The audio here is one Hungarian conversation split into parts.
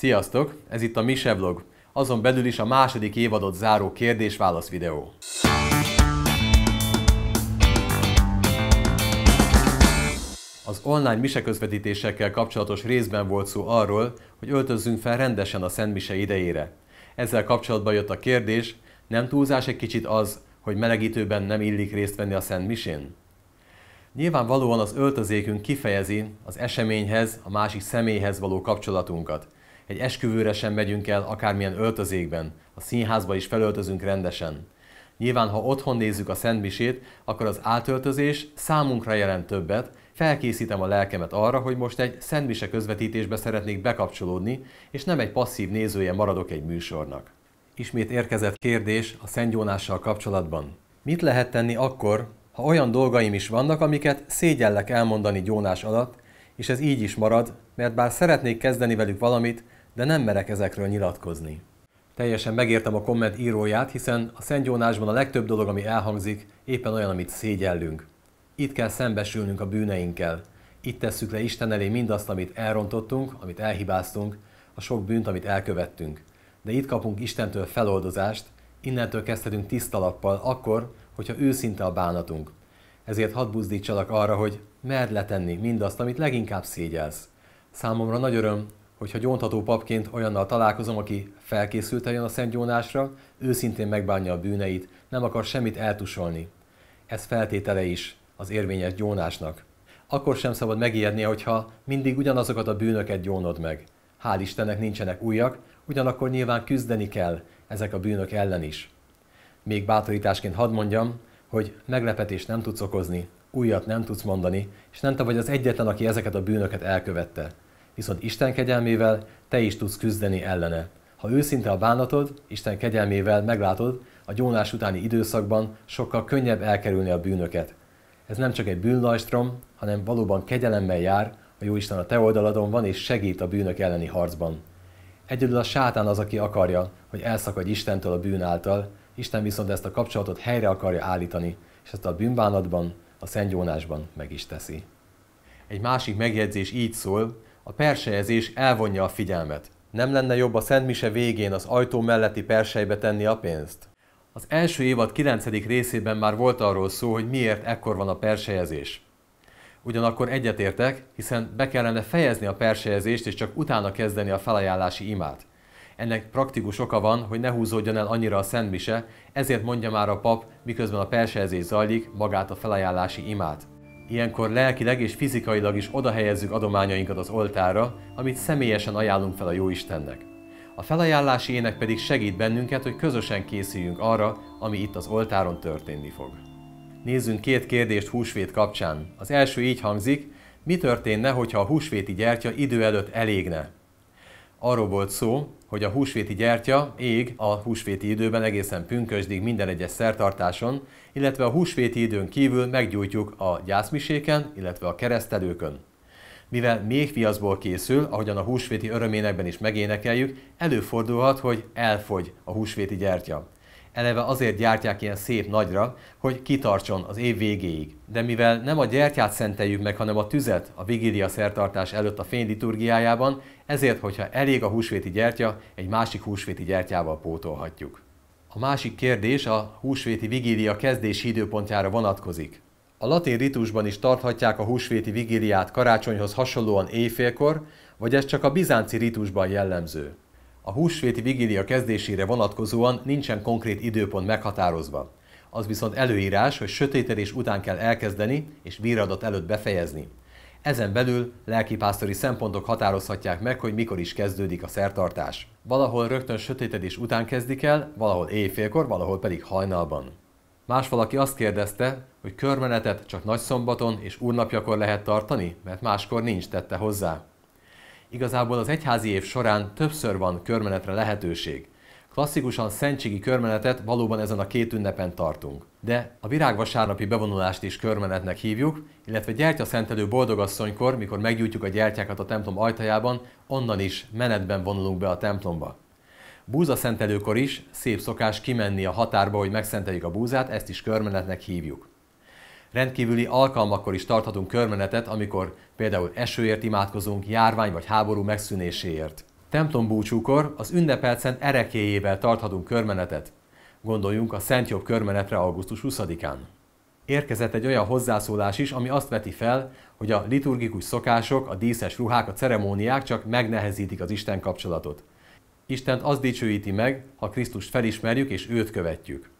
Sziasztok! Ez itt a Mise Vlog. Azon belül is a második évadot záró kérdés-válasz videó. Az online mise közvetítésekkel kapcsolatos részben volt szó arról, hogy öltözzünk fel rendesen a Szent Mise idejére. Ezzel kapcsolatban jött a kérdés, nem túlzás egy kicsit az, hogy melegítőben nem illik részt venni a Szent Misén? Nyilvánvalóan az öltözékünk kifejezi az eseményhez, a másik személyhez való kapcsolatunkat – egy esküvőre sem megyünk el akármilyen öltözékben, a színházba is felöltözünk rendesen. Nyilván, ha otthon nézzük a szentmisét, akkor az átöltözés számunkra jelent többet, felkészítem a lelkemet arra, hogy most egy szentmise közvetítésbe szeretnék bekapcsolódni, és nem egy passzív nézője maradok egy műsornak. Ismét érkezett kérdés a szentgyónással kapcsolatban. Mit lehet tenni akkor, ha olyan dolgaim is vannak, amiket szégyellek elmondani gyónás alatt, és ez így is marad, mert bár szeretnék kezdeni velük valamit, de nem merek ezekről nyilatkozni. Teljesen megértem a komment íróját, hiszen a Szent Jónásban a legtöbb dolog, ami elhangzik, éppen olyan, amit szégyellünk. Itt kell szembesülnünk a bűneinkkel. Itt tesszük le Isten elé mindazt, amit elrontottunk, amit elhibáztunk, a sok bűnt, amit elkövettünk. De itt kapunk Istentől feloldozást, innentől kezdhetünk tiszta lappal, akkor, hogyha őszinte a bánatunk. Ezért hadd buzdítsalak arra, hogy merd letenni mindazt, amit leginkább szégyelsz. Számomra nagy öröm, hogyha gyóntató papként olyannal találkozom, aki felkészült eljön a Gyónásra, őszintén megbánja a bűneit, nem akar semmit eltusolni. Ez feltétele is az érvényes gyónásnak. Akkor sem szabad megijednie, hogyha mindig ugyanazokat a bűnöket gyónod meg. Hál' Istennek nincsenek újak, ugyanakkor nyilván küzdeni kell ezek a bűnök ellen is. Még bátorításként hadd mondjam, hogy meglepetést nem tudsz okozni, újat nem tudsz mondani, és nem te vagy az egyetlen, aki ezeket a bűnöket elkövette viszont Isten kegyelmével te is tudsz küzdeni ellene. Ha őszinte a bánatod, Isten kegyelmével meglátod, a gyónás utáni időszakban sokkal könnyebb elkerülni a bűnöket. Ez nem csak egy bűnlajstrom, hanem valóban kegyelemmel jár, a Jóisten a te oldaladon van és segít a bűnök elleni harcban. Egyedül a sátán az, aki akarja, hogy elszakadj Istentől a bűn által, Isten viszont ezt a kapcsolatot helyre akarja állítani, és ezt a bűnbánatban, a szentgyónásban meg is teszi. Egy másik megjegyzés így szól, a persejezés elvonja a figyelmet. Nem lenne jobb a Szentmise végén az ajtó melletti persejbe tenni a pénzt? Az első évad 9. részében már volt arról szó, hogy miért ekkor van a persejezés. Ugyanakkor egyetértek, hiszen be kellene fejezni a persejezést és csak utána kezdeni a felajánlási imát. Ennek praktikus oka van, hogy ne húzódjon el annyira a szentmise, ezért mondja már a pap, miközben a persejezés zajlik, magát a felajánlási imát. Ilyenkor lelkileg és fizikailag is odahelyezzük adományainkat az oltára, amit személyesen ajánlunk fel a Jóistennek. A felajánlási ének pedig segít bennünket, hogy közösen készüljünk arra, ami itt az oltáron történni fog. Nézzünk két kérdést húsvét kapcsán. Az első így hangzik, mi történne, hogyha a húsvéti gyertya idő előtt elégne? Arról volt szó, hogy a húsvéti gyertya ég a húsvéti időben egészen pünkösdig minden egyes szertartáson, illetve a húsvéti időn kívül meggyújtjuk a gyászmiséken, illetve a keresztelőkön. Mivel méhviaszból készül, ahogyan a húsvéti öröménekben is megénekeljük, előfordulhat, hogy elfogy a húsvéti gyertya. Eleve azért gyártják ilyen szép nagyra, hogy kitartson az év végéig. De mivel nem a gyertyát szenteljük meg, hanem a tüzet a vigília szertartás előtt a fény liturgiájában, ezért, hogyha elég a húsvéti gyertya, egy másik húsvéti gyertyával pótolhatjuk. A másik kérdés a húsvéti vigília kezdési időpontjára vonatkozik. A latin ritusban is tarthatják a húsvéti vigíliát karácsonyhoz hasonlóan éjfélkor, vagy ez csak a bizánci ritusban jellemző. A húsvéti vigília kezdésére vonatkozóan nincsen konkrét időpont meghatározva. Az viszont előírás, hogy sötétedés után kell elkezdeni és víradat előtt befejezni. Ezen belül lelkipásztori szempontok határozhatják meg, hogy mikor is kezdődik a szertartás. Valahol rögtön sötétedés után kezdik el, valahol éjfélkor, valahol pedig hajnalban. Más valaki azt kérdezte, hogy körmenetet csak nagyszombaton és úrnapjakor lehet tartani, mert máskor nincs tette hozzá. Igazából az egyházi év során többször van körmenetre lehetőség. Klasszikusan szentségi körmenetet valóban ezen a két ünnepen tartunk. De a virágvasárnapi bevonulást is körmenetnek hívjuk, illetve gyertya szentelő boldogasszonykor, mikor meggyújtjuk a gyertyákat a templom ajtajában, onnan is menetben vonulunk be a templomba. Búza szentelőkor is szép szokás kimenni a határba, hogy megszenteljük a búzát, ezt is körmenetnek hívjuk. Rendkívüli alkalmakkor is tarthatunk körmenetet, amikor például esőért imádkozunk, járvány vagy háború megszűnéséért. búcsúkor az ünnepelt szent erekéjével tarthatunk körmenetet. Gondoljunk a Szent Jobb körmenetre augusztus 20-án. Érkezett egy olyan hozzászólás is, ami azt veti fel, hogy a liturgikus szokások, a díszes ruhák, a ceremóniák csak megnehezítik az Isten kapcsolatot. Istent az dicsőíti meg, ha Krisztust felismerjük és őt követjük.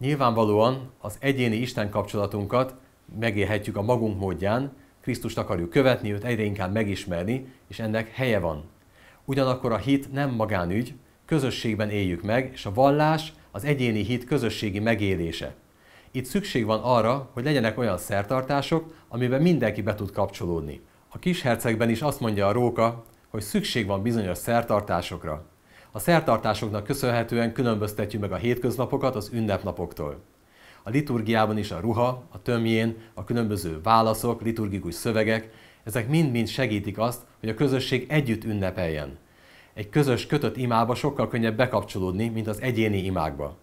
Nyilvánvalóan az egyéni Isten kapcsolatunkat megélhetjük a magunk módján, Krisztust akarjuk követni, őt egyre inkább megismerni, és ennek helye van. Ugyanakkor a hit nem magánügy, közösségben éljük meg, és a vallás az egyéni hit közösségi megélése. Itt szükség van arra, hogy legyenek olyan szertartások, amiben mindenki be tud kapcsolódni. A kishercegben is azt mondja a róka, hogy szükség van bizonyos szertartásokra. A szertartásoknak köszönhetően különböztetjük meg a hétköznapokat az ünnepnapoktól. A liturgiában is a ruha, a tömjén, a különböző válaszok, liturgikus szövegek, ezek mind-mind segítik azt, hogy a közösség együtt ünnepeljen. Egy közös kötött imába sokkal könnyebb bekapcsolódni, mint az egyéni imákba.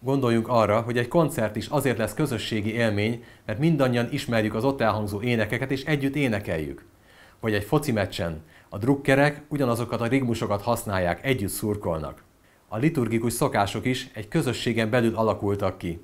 Gondoljunk arra, hogy egy koncert is azért lesz közösségi élmény, mert mindannyian ismerjük az ott elhangzó énekeket és együtt énekeljük. Vagy egy foci meccsen, a drukkerek ugyanazokat a rigmusokat használják, együtt szurkolnak. A liturgikus szokások is egy közösségen belül alakultak ki.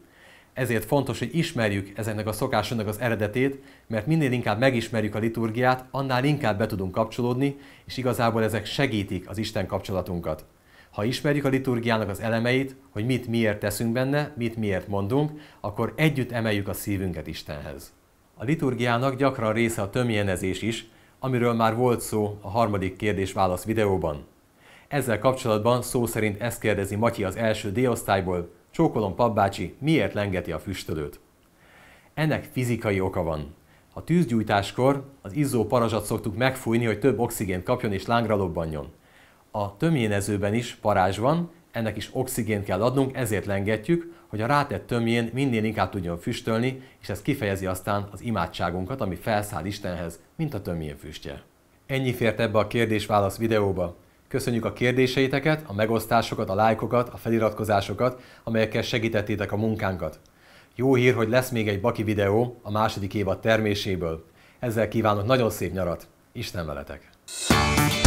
Ezért fontos, hogy ismerjük ezeknek a szokásoknak az eredetét, mert minél inkább megismerjük a liturgiát, annál inkább be tudunk kapcsolódni, és igazából ezek segítik az Isten kapcsolatunkat. Ha ismerjük a liturgiának az elemeit, hogy mit miért teszünk benne, mit miért mondunk, akkor együtt emeljük a szívünket Istenhez. A liturgiának gyakran része a tömjenezés is, amiről már volt szó a harmadik kérdés-válasz videóban. Ezzel kapcsolatban szó szerint ezt kérdezi Matyi az első D-osztályból, Csókolom papbácsi miért lengeti a füstölőt. Ennek fizikai oka van. A tűzgyújtáskor az izzó parazsat szoktuk megfújni, hogy több oxigént kapjon és lángra lobbanjon. A töményezőben is parázs van, ennek is oxigént kell adnunk, ezért lengetjük, hogy a rátett tömjén minél inkább tudjon füstölni, és ez kifejezi aztán az imádságunkat, ami felszáll Istenhez, mint a tömjén füstje. Ennyi fért ebbe a kérdés-válasz videóba. Köszönjük a kérdéseiteket, a megosztásokat, a lájkokat, a feliratkozásokat, amelyekkel segítettétek a munkánkat. Jó hír, hogy lesz még egy Baki videó a második évad terméséből. Ezzel kívánok nagyon szép nyarat! Isten veletek!